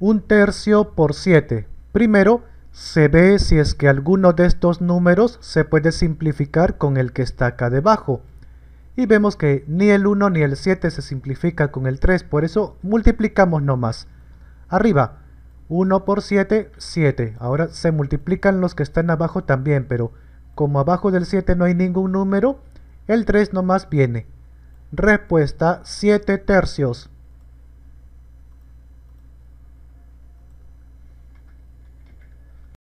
un tercio por 7. Primero, se ve si es que alguno de estos números se puede simplificar con el que está acá debajo. Y vemos que ni el 1 ni el 7 se simplifica con el 3, por eso multiplicamos nomás. Arriba, 1 por 7, 7. Ahora se multiplican los que están abajo también, pero como abajo del 7 no hay ningún número, el 3 nomás viene. Respuesta 7 tercios.